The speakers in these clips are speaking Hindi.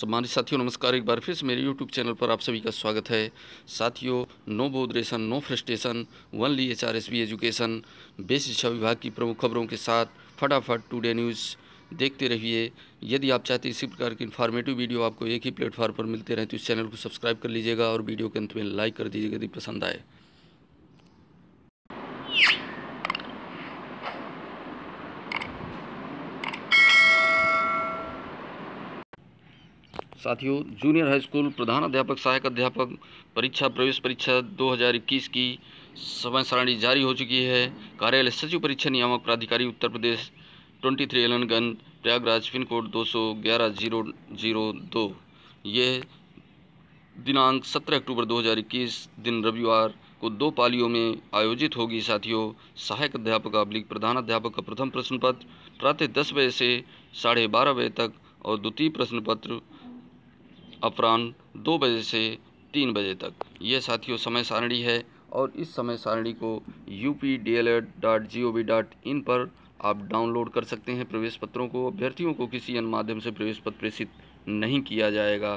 सम्मानित साथियों नमस्कार एक बार फिर से मेरे YouTube चैनल पर आप सभी का स्वागत है साथियों no botheration no one only H R S B education base शिक्षा विभाग की प्रमुख खबरों के साथ फटाफट टुडे न्यूज़ देखते रहिए यदि आप चाहते हैं इसी प्रकार की इन्फॉर्मेटिव वीडियो आपको एक ही प्लेटफॉर्म पर मिलते रहें तो इस चैनल को सब्सक्राइब कर लीजिएगा और वीडियो के अंत में लाइक कर दीजिएगा यदि पसंद आए साथियों जूनियर हाई स्कूल प्रधानाध्यापक सहायक अध्यापक परीक्षा प्रवेश परीक्षा 2021 की समय सारणी जारी हो चुकी है कार्यालय सचिव परीक्षा नियामक प्राधिकारी Uttar Pradesh 23 three Allenganj Prayagraj pin code दो सौ ग्यारह जीरो जीरो दो यह दिनांक 17 अक्टूबर 2021 दिन रविवार को दो पालियों में आयोजित होगी साथियों सहायक अध्यापक अब्लिक प्रधानाध्यापक का प्रथम प्रश्न पत्र प्रातः दस बजे से साढ़े बारह बजे तक और द्वितीय प्रश्न पत्र अपराह्न दो बजे से तीन बजे तक यह साथियों समय सारणी है और इस समय सारणी को U P D L ed dot G O V dot in पर आप डाउनलोड कर सकते हैं प्रवेश पत्रों को अभ्यर्थियों को किसी अन्य माध्यम से प्रवेश पत्र प्रेषित नहीं किया जाएगा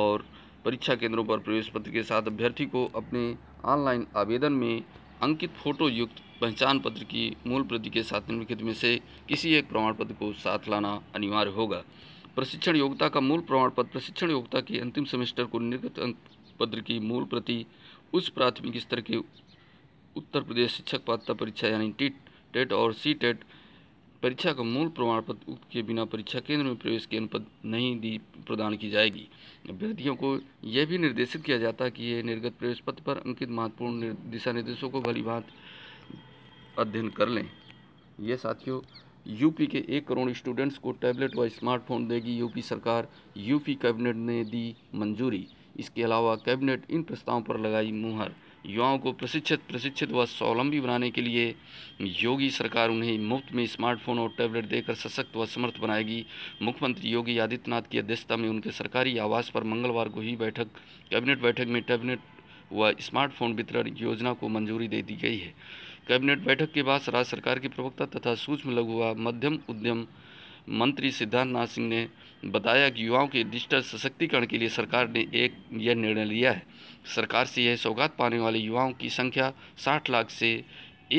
और परीक्षा केंद्रों पर प्रवेश पत्र के साथ अभ्यर्थी को अपने ऑनलाइन आवेदन में अंकित फोटो युक्त पहचान पत्र की मूल प्रति के साथ निम्नलिखित में से किसी एक प्रमाण पत्र को साथ लाना अनिवार्य होगा प्रशिक्षण योग्यता का मूल प्रमाण पत्र प्रशिक्षण योग्यता के अंतिम सेमेस्टर को निर्गत अंक पत्र की मूल प्रति उच्च प्राथमिक स्तर के उत्तर प्रदेश शिक्षक पात्रता परीक्षा यानी टी टेट और सी टेट परीक्षा का मूल प्रमाण पत्र के बिना परीक्षा केंद्र में प्रवेश के अनुपद नहीं दी प्रदान की जाएगी अभ्यर्थियों को यह भी निर्देशित किया जाता है कि ये निर्गत प्रवेश पत्र पर अंकित महत्वपूर्ण दिशा निर्देशों को भली भात अध्ययन कर लें ये साथियों यूपी के एक करोड़ स्टूडेंट्स को टैबलेट व स्मार्टफोन देगी यूपी सरकार यूपी कैबिनेट ने दी मंजूरी इसके अलावा कैबिनेट इन प्रस्तावों पर लगाई मुहर युवाओं को प्रशिक्षित प्रशिक्षित व स्वावलंबी बनाने के लिए योगी सरकार उन्हें मुफ्त में स्मार्टफोन और टैबलेट देकर सशक्त व समर्थ बनाएगी मुख्यमंत्री योगी आदित्यनाथ की अध्यक्षता में उनके सरकारी आवास पर मंगलवार को ही बैठक कैबिनेट बैठक में टैबलेट व स्मार्टफोन वितरण योजना को मंजूरी दे दी गई है कैबिनेट बैठक के बाद राज्य सरकार के प्रवक्ता तथा सूक्ष्म लघु व मध्यम उद्यम मंत्री सिद्धार्थनाथ सिंह ने बताया कि युवाओं के डिजिटल सशक्तिकरण के लिए सरकार ने एक यह निर्णय लिया है सरकार से यह सौगात पाने वाले युवाओं की संख्या 60 लाख से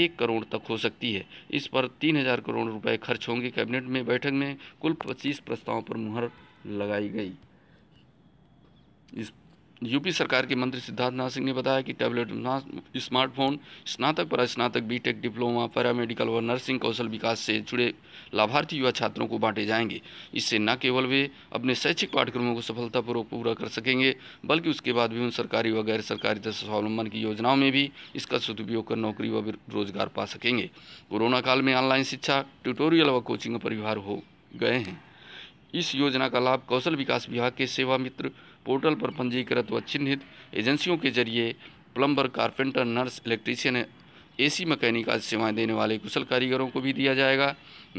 एक करोड़ तक हो सकती है इस पर तीन हजार करोड़ रुपए खर्च होंगे कैबिनेट में बैठक में कुल पच्चीस प्रस्तावों पर मुहर लगाई गई इस यूपी सरकार के मंत्री सिद्धार्थनाथ सिंह ने बताया कि टैबलेट स्मार्टफोन स्नातक पर स्नातक बीटेक डिप्लोमा पैरामेडिकल व नर्सिंग कौशल विकास से जुड़े लाभार्थी युवा छात्रों को बांटे जाएंगे इससे न केवल वे अपने शैक्षिक पाठ्यक्रमों को सफलतापूर्वक पूरा कर सकेंगे बल्कि उसके बाद विभिन्न सरकारी व गैर सरकारी स्वावलंबन की योजनाओं में भी इसका सदुपयोग कर नौकरी व रोजगार पा सकेंगे कोरोना काल में ऑनलाइन शिक्षा ट्यूटोरियल व कोचिंग पर व्यवहार हो गए हैं इस योजना का लाभ कौशल विकास विभाग के सेवा मित्र पोर्टल पर पंजीकृत व चिन्हित एजेंसियों के जरिए plumber carpenter nurse electrician AC mechanic आदि सेवाएं देने वाले कुशल कारीगरों को भी दिया जाएगा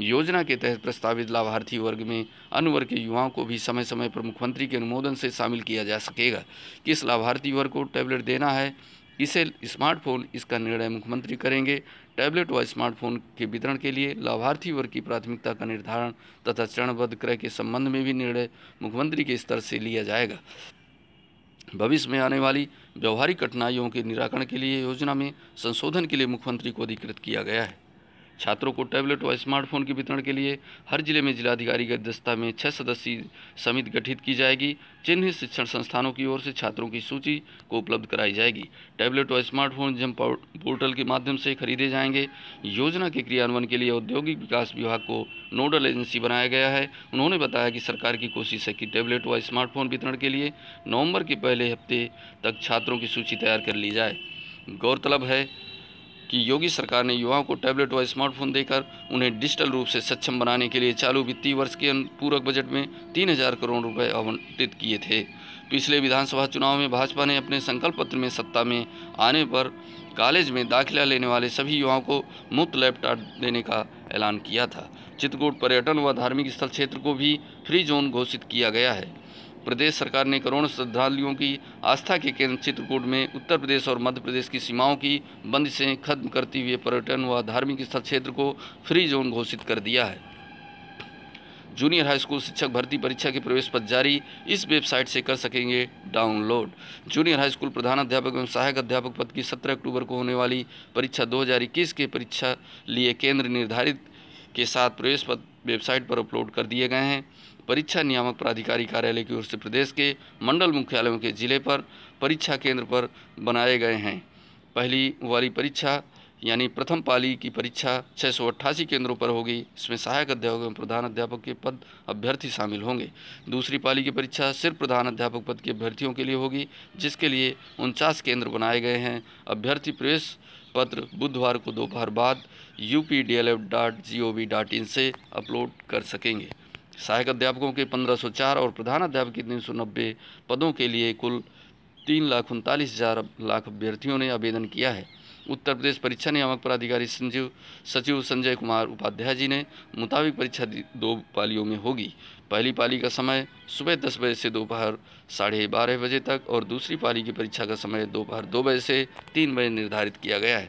योजना के तहत प्रस्तावित लाभार्थी वर्ग में अनुवर्ग के युवाओं को भी समय समय पर मुख्यमंत्री के अनुमोदन से शामिल किया जा सकेगा किस लाभार्थी वर्ग को टैबलेट देना है इसे स्मार्टफोन इसका निर्णय मुख्यमंत्री करेंगे टैबलेट व स्मार्टफोन के वितरण के लिए लाभार्थी वर्ग की प्राथमिकता का निर्धारण तथा चरणबद्ध क्रय के संबंध में भी निर्णय मुख्यमंत्री के स्तर से लिया जाएगा भविष्य में आने वाली व्यवहारिक कठिनाइयों के निराकरण के लिए योजना में संशोधन के लिए मुख्यमंत्री को अधिकृत किया गया है छात्रों को टैबलेट व स्मार्टफोन के वितरण के लिए हर जिले में जिलाधिकारी की अध्यक्षता में छः सदस्यीय समिति गठित की जाएगी चिन्हित शिक्षण संस्थानों की ओर से छात्रों की सूची को उपलब्ध कराई जाएगी टैबलेट व स्मार्टफोन जम पोर्टल के माध्यम से खरीदे जाएंगे योजना के क्रियान्वयन के लिए औद्योगिक विकास विभाग को नोडल एजेंसी बनाया गया है उन्होंने बताया कि सरकार की कोशिश है कि टैबलेट व स्मार्टफोन वितरण के लिए नवम्बर के पहले हफ्ते तक छात्रों की सूची तैयार कर ली जाए गौरतलब है कि योगी सरकार ने युवाओं को टैबलेट व स्मार्टफोन देकर उन्हें डिजिटल रूप से सक्षम बनाने के लिए चालू वित्तीय वर्ष के पूरक बजट में तीन हजार करोड़ रुपए आवंटित किए थे पिछले विधानसभा चुनाव में भाजपा ने अपने संकल्प पत्र में सत्ता में आने पर कॉलेज में दाखिला लेने वाले सभी युवाओं को मुफ्त लैपटॉप देने का ऐलान किया था चित्रकूट पर्यटन व धार्मिक स्थल क्षेत्र को भी फ्री जोन घोषित किया गया है प्रदेश सरकार ने करोड़ों श्रद्धालुओं की आस्था के केंद्र चित्रकूट में उत्तर प्रदेश और मध्य प्रदेश की सीमाओं की बंदिशें खत्म करते हुए पर्यटन व धार्मिक स्थल क्षेत्र को फ्री जोन घोषित कर दिया है जूनियर हाई स्कूल शिक्षक भर्ती परीक्षा के प्रवेश पत्र जारी इस वेबसाइट से कर सकेंगे डाउनलोड जूनियर हाई स्कूल प्रधानाध्यापक एवं सहायक अध्यापक पद की 17 अक्टूबर को होने वाली परीक्षा 2021 के परीक्षा लिए केंद्र निर्धारित के साथ प्रवेश पत्र वेबसाइट पर अपलोड कर दिए गए हैं परीक्षा नियामक प्राधिकारी कार्यालय की ओर से प्रदेश के मंडल मुख्यालयों के जिले पर परीक्षा केंद्र पर बनाए गए हैं पहली वाली परीक्षा यानी प्रथम पाली की परीक्षा छः केंद्रों पर होगी इसमें सहायक अध्यापक एवं प्रधान अध्यापक के पद अभ्यर्थी शामिल होंगे दूसरी पाली की परीक्षा सिर्फ प्रधान अध्यापक पद के अभ्यर्थियों के लिए होगी जिसके लिए उनचास केंद्र बनाए गए हैं अभ्यर्थी प्रवेश पत्र बुधवार को दोपहर बाद U P D L F dot G O V dot in से अपलोड कर सकेंगे सहायक अध्यापकों के 1504 और प्रधान अध्यापक के नब्बे पदों के लिए कुल तीन लाख उनतालीस हज़ार लाख अभ्यर्थियों ने आवेदन किया है उत्तर प्रदेश परीक्षा नियामक पदाधिकारी संजीव सचिव संजय कुमार उपाध्याय जी ने मुताबिक परीक्षा दो पालियों में होगी पहली पाली का समय सुबह दस बजे से दोपहर साढ़े बारह बजे तक और दूसरी पाली की परीक्षा का समय दोपहर दो बजे से तीन बजे निर्धारित किया गया है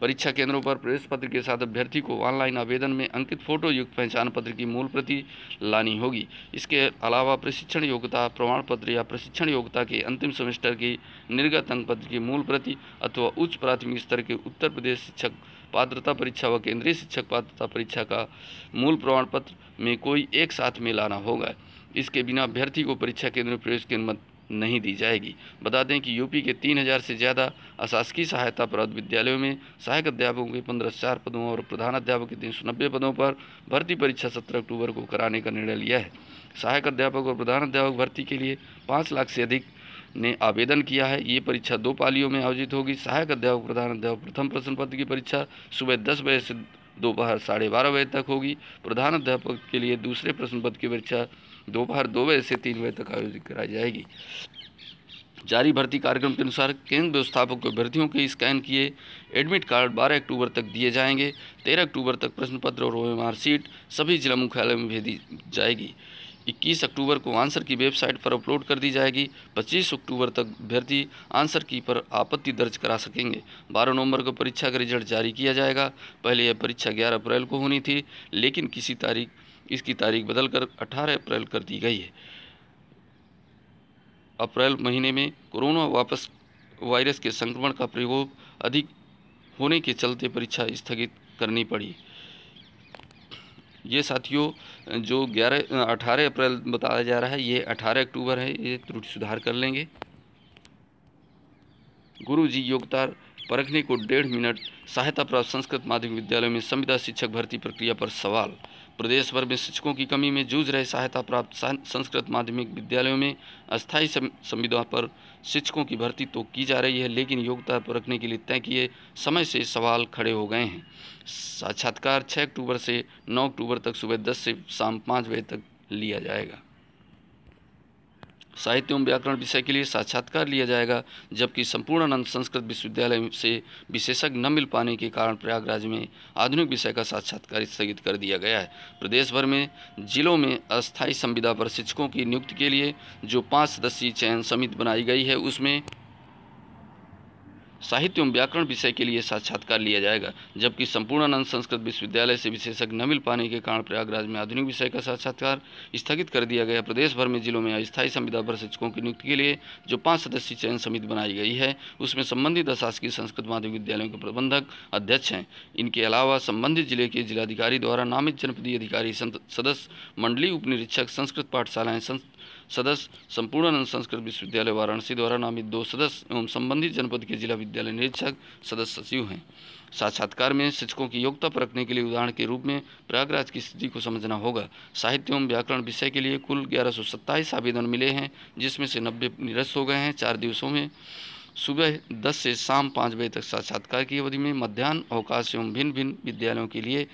परीक्षा केंद्रों पर प्रवेश पत्र के साथ अभ्यर्थी को ऑनलाइन आवेदन में अंकित फोटो युक्त पहचान पत्र की मूल प्रति लानी होगी इसके अलावा प्रशिक्षण योग्यता प्रमाण पत्र या प्रशिक्षण योग्यता के अंतिम सेमेस्टर की निर्गत अंक पत्र की मूल प्रति अथवा उच्च प्राथमिक स्तर के उत्तर प्रदेश शिक्षक पात्रता परीक्षा व केंद्रीय शिक्षक पात्रता परीक्षा का मूल प्रमाण पत्र में कोई एक साथ में लाना होगा इसके बिना अभ्यर्थी को परीक्षा केंद्र में प्रवेश की अनुमति नहीं दी जाएगी बता दें कि यूपी के तीन हज़ार से ज़्यादा अशासकीय सहायता प्राप्त विद्यालयों में सहायक अध्यापकों के पंद्रह चार पदों और प्रधानाध्यापक के तीन सौ नब्बे पदों पर भर्ती परीक्षा सत्रह अक्टूबर को कराने का निर्णय लिया है सहायक अध्यापक और प्रधानाध्यापक भर्ती के लिए पाँच लाख से अधिक ने आवेदन किया है ये परीक्षा दो पालियों में आयोजित होगी सहायक अध्यापक प्रधानाध्यापक प्रथम प्रश्न पत्र की परीक्षा सुबह दस बजे से दोपहर साढ़े बारह बजे तक होगी प्रधान अध्यापक के लिए दूसरे प्रश्न पत्र की परीक्षा दोपहर दो बजे से तीन बजे तक आयोजित कराई जाएगी जारी भर्ती कार्यक्रम के अनुसार केंद्र व्यवस्थापक को भर्तियों के स्कैन किए एडमिट कार्ड 12 अक्टूबर तक दिए जाएंगे 13 अक्टूबर तक प्रश्न पत्र और आर सीट सभी जिला मुख्यालय में भेजी जाएगी 21 अक्टूबर को आंसर की वेबसाइट पर अपलोड कर दी जाएगी 25 अक्टूबर तक अभ्यर्थी आंसर की पर आपत्ति दर्ज करा सकेंगे 12 नवंबर को परीक्षा का रिजल्ट जारी किया जाएगा पहले यह परीक्षा 11 अप्रैल को होनी थी लेकिन किसी तारीख इसकी तारीख बदलकर 18 अप्रैल कर दी गई है अप्रैल महीने में कोरोना वापस वायरस के संक्रमण का प्रयोग अधिक होने के चलते परीक्षा स्थगित करनी पड़ी ये साथियों जो 11 18 अप्रैल बताया जा रहा है ये 18 अक्टूबर है ये त्रुटि सुधार कर लेंगे गुरु जी योगतार परखने को डेढ़ मिनट सहायता प्राप्त संस्कृत माध्यमिक विद्यालयों में संविदा शिक्षक भर्ती प्रक्रिया पर सवाल प्रदेश भर में शिक्षकों की कमी में जूझ रहे सहायता प्राप्त संस्कृत माध्यमिक विद्यालयों में अस्थायी संविदा पर शिक्षकों की भर्ती तो की जा रही है लेकिन योग्यता परखने के लिए तय किए समय से सवाल खड़े हो गए हैं साक्षात्कार छः अक्टूबर से नौ अक्टूबर तक सुबह दस से शाम पाँच बजे तक लिया जाएगा साहित्य एवं व्याकरण विषय के लिए साक्षात्कार लिया जाएगा जबकि संपूर्णानंद संस्कृत विश्वविद्यालय से विशेषज्ञ न मिल पाने के कारण प्रयागराज में आधुनिक विषय का साक्षात्कार स्थगित कर दिया गया है प्रदेश भर में जिलों में अस्थायी संविदा पर शिक्षकों की नियुक्ति के लिए जो पाँच सदस्यीय चयन समिति बनाई गई है उसमें साहित्य एवं व्याकरण विषय के लिए साक्षात्कार लिया जाएगा जबकि संपूर्णानंद संस्कृत विश्वविद्यालय से विशेषज्ञ न मिल पाने के कारण प्रयागराज में आधुनिक विषय का साक्षात्कार स्थगित कर दिया गया प्रदेश भर में जिलों में अस्थायी संविदा प्रशिक्षकों की नियुक्ति के लिए जो पाँच सदस्यीय चयन समिति बनाई गई है उसमें संबंधित अशासकीय संस्कृत माध्यमिक विद्यालयों के प्रबंधक अध्यक्ष हैं इनके अलावा संबंधित जिले के जिलाधिकारी द्वारा नामित जनपदीय अधिकारी सदस्य मंडली उपनिरीक्षक संस्कृत पाठशालाएँ सदस्य संपूर्णानंद संस्कृत विश्वविद्यालय वाराणसी द्वारा नामित दो सदस्य एवं संबंधित जनपद के जिला विद्यालय निरीक्षक सदस्य सचिव हैं साक्षात्कार में शिक्षकों की योग्यता परखने के लिए उदाहरण के रूप में प्रयागराज की स्थिति को समझना होगा साहित्य एवं व्याकरण विषय के लिए कुल ग्यारह आवेदन मिले हैं जिसमें से नब्बे निरस्त हो गए हैं चार दिवसों में सुबह 10 से शाम पाँच बजे तक साक्षात्कार की अवधि में मध्यान्ह अवकाश एवं भिन्न भिन्न विद्यालयों के लिए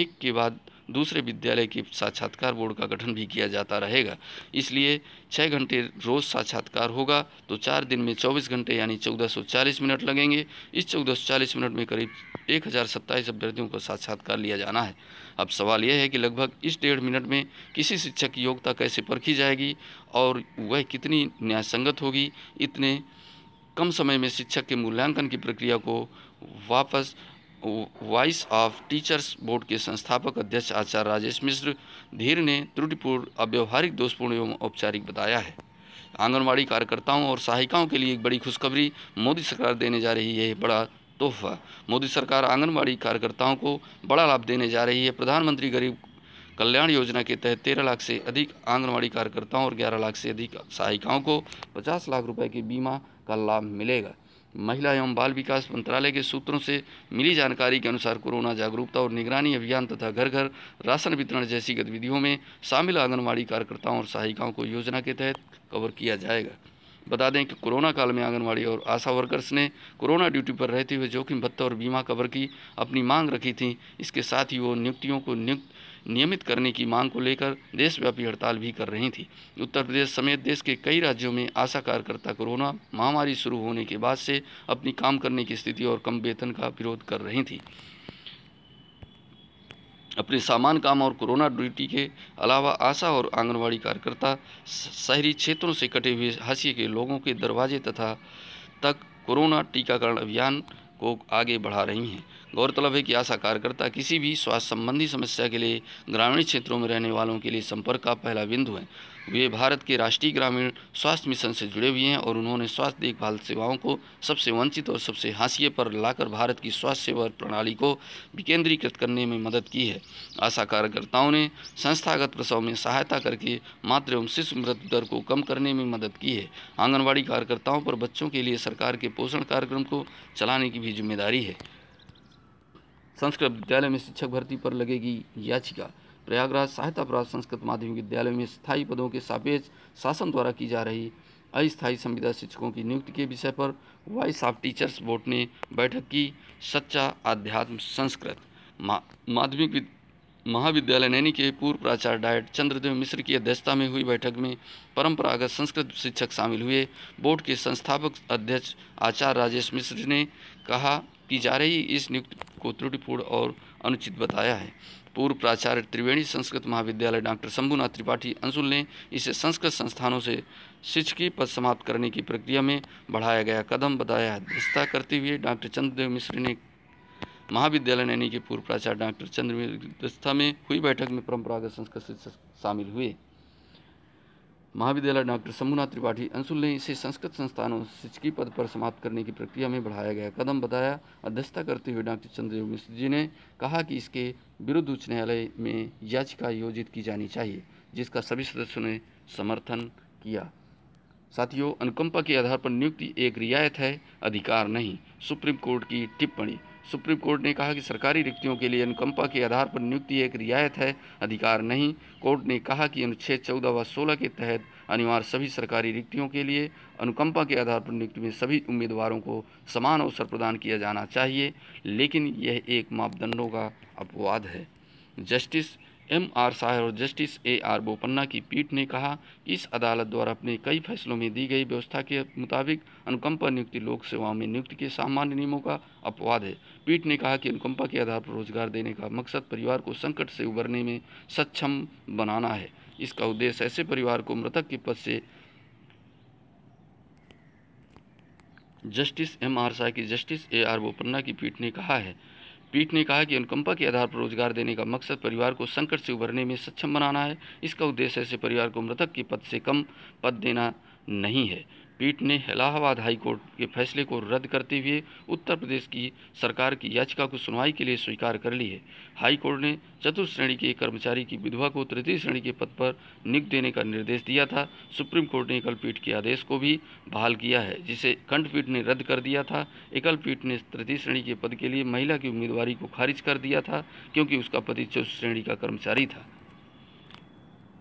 एक के बाद दूसरे विद्यालय की साक्षात्कार बोर्ड का गठन भी किया जाता रहेगा इसलिए छः घंटे रोज़ साक्षात्कार होगा तो चार दिन में चौबीस घंटे यानी चौदह सौ चालीस मिनट लगेंगे इस चौदह सौ चालीस मिनट में करीब एक हज़ार सत्ताईस अभ्यर्थियों को साक्षात्कार लिया जाना है अब सवाल यह है कि लगभग इस डेढ़ मिनट में किसी शिक्षक की योग्यता कैसे परखी जाएगी और वह कितनी न्यायसंगत होगी इतने कम समय में शिक्षक के मूल्यांकन की प्रक्रिया को वापस वॉइस ऑफ टीचर्स बोर्ड के संस्थापक अध्यक्ष आचार्य राजेश मिश्र धीर ने त्रुटिपूर्ण अव्यवहारिक दोषपूर्ण एवं औपचारिक बताया है आंगनबाड़ी कार्यकर्ताओं और सहायिकाओं के लिए एक बड़ी खुशखबरी मोदी सरकार देने जा रही है बड़ा तोहफा मोदी सरकार आंगनबाड़ी कार्यकर्ताओं को बड़ा लाभ देने जा रही है प्रधानमंत्री गरीब कल्याण योजना के तहत तेरह लाख से अधिक आंगनबाड़ी कार्यकर्ताओं और ग्यारह लाख से अधिक सहायिकाओं को पचास लाख रुपए के बीमा का लाभ मिलेगा महिला एवं बाल विकास मंत्रालय के सूत्रों से मिली जानकारी के अनुसार कोरोना जागरूकता और निगरानी अभियान तथा घर घर राशन वितरण जैसी गतिविधियों में शामिल आंगनबाड़ी कार्यकर्ताओं और सहायिकाओं को योजना के तहत कवर किया जाएगा बता दें कि कोरोना काल में आंगनबाड़ी और आशा वर्कर्स ने कोरोना ड्यूटी पर रहते हुए जोखिम भत्ता और बीमा कवर की अपनी मांग रखी थी इसके साथ ही वो नियुक्तियों को नियुक्त नियमित करने की मांग को लेकर देशव्यापी हड़ताल भी कर रही थी उत्तर प्रदेश समेत देश के कई राज्यों में आशा कार्यकर्ता कोरोना महामारी शुरू होने के बाद से अपनी काम करने की स्थिति और कम वेतन का विरोध कर रही थी अपने सामान काम और कोरोना ड्यूटी के अलावा आशा और आंगनवाड़ी कार्यकर्ता शहरी क्षेत्रों से कटे हुए हाशिए के लोगों के दरवाजे तथा तक कोरोना टीकाकरण अभियान को आगे बढ़ा रही हैं गौरतलब है कि आशा कार्यकर्ता किसी भी स्वास्थ्य संबंधी समस्या के लिए ग्रामीण क्षेत्रों में रहने वालों के लिए संपर्क का पहला बिंदु है वे भारत के राष्ट्रीय ग्रामीण स्वास्थ्य मिशन से जुड़े हुए हैं और उन्होंने स्वास्थ्य देखभाल सेवाओं को सबसे वंचित और सबसे हाशिए पर लाकर भारत की स्वास्थ्य सेवा प्रणाली को विकेंद्रीकृत करने में मदद की है आशा कार्यकर्ताओं ने संस्थागत प्रसव में सहायता करके मातृ एवं शिशु मृत्यु दर को कम करने में मदद की है आंगनबाड़ी कार्यकर्ताओं पर बच्चों के लिए सरकार के पोषण कार्यक्रम को चलाने की भी जिम्मेदारी है संस्कृत विद्यालय में शिक्षक भर्ती पर लगेगी याचिका प्रयागराज सहायता प्राप्त संस्कृत माध्यमिक विद्यालय में स्थायी पदों के सापेक्ष शासन द्वारा की जा रही अस्थायी संविदा शिक्षकों की नियुक्ति के विषय पर वॉइस ऑफ टीचर्स बोर्ड ने बैठक की सच्चा अध्यात्म संस्कृत माध्यमिक महाविद्यालय नैनी के पूर्व प्राचार्य डायट चंद्रदेव मिश्र की अध्यक्षता में हुई बैठक में परंपरागत संस्कृत शिक्षक शामिल हुए बोर्ड के संस्थापक अध्यक्ष आचार्य राजेश मिश्र ने कहा की जा रही इस नियुक्ति को त्रुटिपूर्ण और अनुचित बताया है पूर्व प्राचार्य त्रिवेणी संस्कृत महाविद्यालय डॉक्टर शंभुनाथ त्रिपाठी अंशुल ने इसे संस्कृत संस्थानों से शिक्षकी पद समाप्त करने की प्रक्रिया में बढ़ाया गया कदम बताया दृष्टा करते हुए डॉक्टर चंद्रदेव मिश्र ने महाविद्यालय नैनी के पूर्व प्राचार्य डॉक्टर चंद्र दृष्टा में हुई बैठक में परंपरागत संस्कृत शिक्षक शामिल हुए महाविद्यालय डॉक्टर शंभुनाथ त्रिपाठी अंशुल ने इसे संस्कृत संस्थानों शिक्षकी पद पर समाप्त करने की प्रक्रिया में बढ़ाया गया कदम बताया अध्यक्षता करते हुए डॉक्टर चंद्रदेव मिश्र जी ने कहा कि इसके विरुद्ध उच्च न्यायालय में याचिका आयोजित की जानी चाहिए जिसका सभी सदस्यों ने समर्थन किया साथियों अनुकंपा के आधार पर नियुक्ति एक रियायत है अधिकार नहीं सुप्रीम कोर्ट की टिप्पणी सुप्रीम कोर्ट ने कहा कि सरकारी रिक्तियों के लिए अनुकंपा के आधार पर नियुक्ति एक रियायत है अधिकार नहीं कोर्ट ने कहा कि अनुच्छेद चौदह व सोलह के तहत अनिवार्य सभी सरकारी रिक्तियों के लिए अनुकंपा के आधार पर नियुक्ति में सभी उम्मीदवारों को समान अवसर प्रदान किया जाना चाहिए लेकिन यह एक मापदंडों का अपवाद है जस्टिस एम आर शाह और जस्टिस ए आर बोपन्ना की पीठ ने कहा इस अदालत द्वारा अपने कई फैसलों में दी गई व्यवस्था के मुताबिक अनुकंपा नियुक्ति लोक सेवाओं में नियुक्ति के सामान्य नियमों का अपवाद है पीठ ने कहा कि अनुकंपा के आधार पर रोजगार देने का मकसद परिवार को संकट से उबरने में सक्षम बनाना है इसका उद्देश्य ऐसे परिवार को मृतक के पद से जस्टिस एम आर शाह की जस्टिस ए आर बोपन्ना की पीठ ने कहा है पीठ ने कहा कि अनुकंपा के आधार पर रोजगार देने का मकसद परिवार को संकट से उभरने में सक्षम बनाना है इसका उद्देश्य ऐसे परिवार को मृतक के पद से कम पद देना नहीं है पीठ ने इलाहाबाद हाईकोर्ट के फैसले को रद्द करते हुए उत्तर प्रदेश की सरकार की याचिका को सुनवाई के लिए स्वीकार कर ली है हाईकोर्ट ने चतुर्थ श्रेणी के कर्मचारी की विधवा को तृतीय श्रेणी के पद पर नियुक्त देने का निर्देश दिया था सुप्रीम कोर्ट ने एकल पीठ के आदेश को भी बहाल किया है जिसे खंडपीठ ने रद्द कर दिया था एकल पीठ ने तृतीय श्रेणी के पद के लिए महिला की उम्मीदवारी को खारिज कर दिया था क्योंकि उसका पति चतुर्थ श्रेणी का कर्मचारी था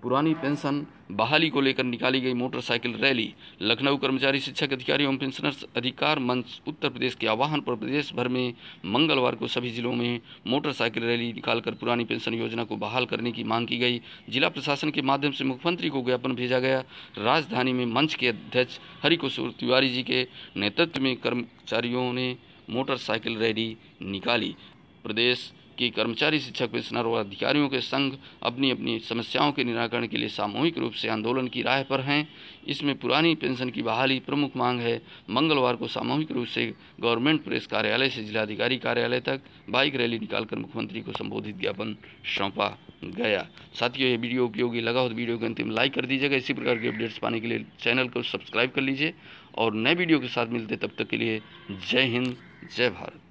पुरानी पेंशन बहाली को लेकर निकाली गई मोटरसाइकिल रैली लखनऊ कर्मचारी शिक्षक अधिकारी एवं पेंशनर्स अधिकार मंच उत्तर प्रदेश के आह्वान पर प्रदेश भर में मंगलवार को सभी जिलों में मोटरसाइकिल रैली निकालकर पुरानी पेंशन योजना को बहाल करने की मांग की गई जिला प्रशासन के माध्यम से मुख्यमंत्री को ज्ञापन भेजा गया राजधानी में मंच के अध्यक्ष हरिकशोर तिवारी जी के नेतृत्व में कर्मचारियों ने मोटरसाइकिल रैली निकाली प्रदेश कि कर्मचारी शिक्षक पेंशनर और अधिकारियों के संघ अपनी अपनी समस्याओं के निराकरण के लिए सामूहिक रूप से आंदोलन की राह पर हैं इसमें पुरानी पेंशन की बहाली प्रमुख मांग है मंगलवार को सामूहिक रूप से गवर्नमेंट प्रेस कार्यालय से जिलाधिकारी कार्यालय तक बाइक रैली निकालकर मुख्यमंत्री को संबोधित ज्ञापन सौंपा गया साथियों ये वीडियो उपयोगी लगा हो तो वीडियो को अंतिम लाइक कर दीजिएगा इसी प्रकार के अपडेट्स पाने के लिए चैनल को सब्सक्राइब कर लीजिए और नए वीडियो के साथ मिलते तब तक के लिए जय हिंद जय भारत